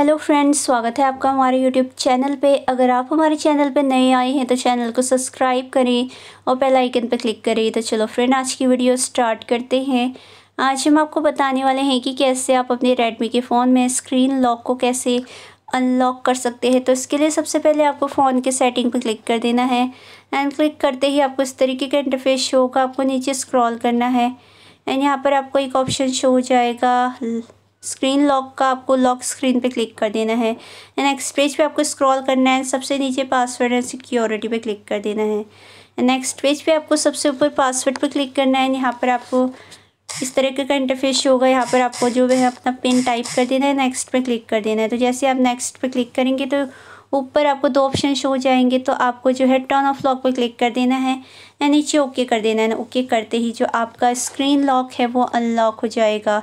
hello friends स्वागत है आपका हमारे यूट्यूब चैनल पे अगर आप हमारे चैनल पे नए आए हैं तो चैनल को सब्सक्राइब करें और बेल आइकन पे क्लिक करें तो चलो फ्रेंड आज की वीडियो स्टार्ट करते हैं आज हम आपको बताने वाले हैं कि कैसे आप अपने रेडमी के फ़ोन में स्क्रीन लॉक को कैसे अनलॉक कर सकते हैं तो इसके लिए सबसे पहले आपको फ़ोन के सेटिंग पर क्लिक कर देना है एंड क्लिक करते ही आपको इस तरीके का इंटरफेस शो होगा आपको नीचे स्क्रॉल करना है एंड यहाँ पर आपको एक ऑप्शन शो हो जाएगा स्क्रीन लॉक का आपको लॉक स्क्रीन पे क्लिक कर देना है नेक्स्ट पेज पे आपको स्क्रॉल करना है सबसे नीचे पासवर्ड एंड सिक्योरिटी पे क्लिक कर देना है नेक्स्ट पेज पे आपको सबसे ऊपर पासवर्ड पे क्लिक करना है यहाँ पर आपको इस तरीके का इंटरफेस होगा यहाँ पर आपको जो है अपना पिन टाइप कर देना है नेक्स्ट पर क्लिक कर देना है तो जैसे आप नेक्स्ट पर क्लिक करेंगे तो ऊपर आपको दो ऑप्शन शो हो जाएंगे तो आपको जो है टर्न ऑफ लॉक पर क्लिक कर देना है या नीचे ओके कर देना है ओके करते ही जो आपका स्क्रीन लॉक है वो अनलॉक हो जाएगा